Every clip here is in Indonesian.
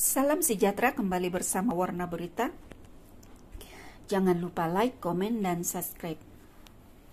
Salam sejahtera kembali bersama Warna Berita. Jangan lupa like, komen, dan subscribe.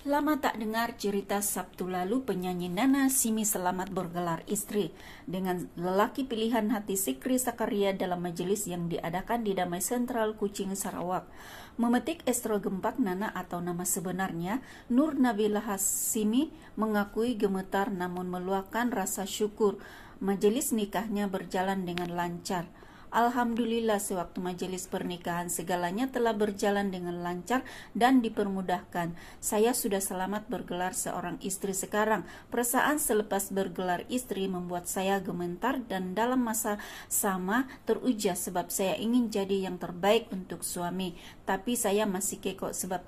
Lama tak dengar cerita Sabtu lalu penyanyi Nana Simi Selamat bergelar istri dengan lelaki pilihan hati Sikri Sakaria dalam majelis yang diadakan di Damai Sentral Kucing Sarawak. Memetik Estro Gempak Nana atau nama sebenarnya Nur Nabila Hasimi mengakui gemetar namun meluahkan rasa syukur majelis nikahnya berjalan dengan lancar. Alhamdulillah sewaktu majelis pernikahan segalanya telah berjalan dengan lancar dan dipermudahkan. Saya sudah selamat bergelar seorang istri sekarang. Perasaan selepas bergelar istri membuat saya gementar dan dalam masa sama teruja sebab saya ingin jadi yang terbaik untuk suami. Tapi saya masih kekok sebab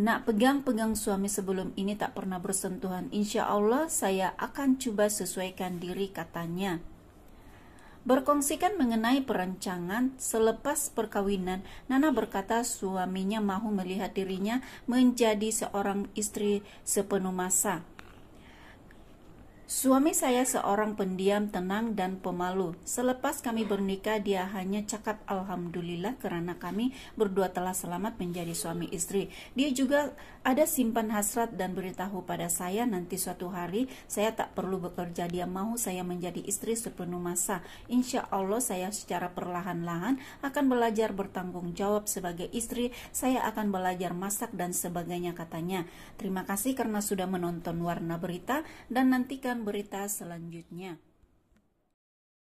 nak pegang-pegang suami sebelum ini tak pernah bersentuhan. Insya Allah saya akan coba sesuaikan diri katanya. Berkongsikan mengenai perancangan selepas perkawinan, Nana berkata suaminya mahu melihat dirinya menjadi seorang istri sepenuh masa. Suami saya seorang pendiam tenang dan pemalu. Selepas kami bernikah, dia hanya cakap alhamdulillah karena kami berdua telah selamat menjadi suami istri. Dia juga ada simpan hasrat dan beritahu pada saya nanti suatu hari saya tak perlu bekerja. Dia mau saya menjadi istri sepenuh masa. Insya Allah saya secara perlahan-lahan akan belajar bertanggung jawab sebagai istri. Saya akan belajar masak dan sebagainya katanya. Terima kasih karena sudah menonton Warna Berita dan nantikan berita selanjutnya.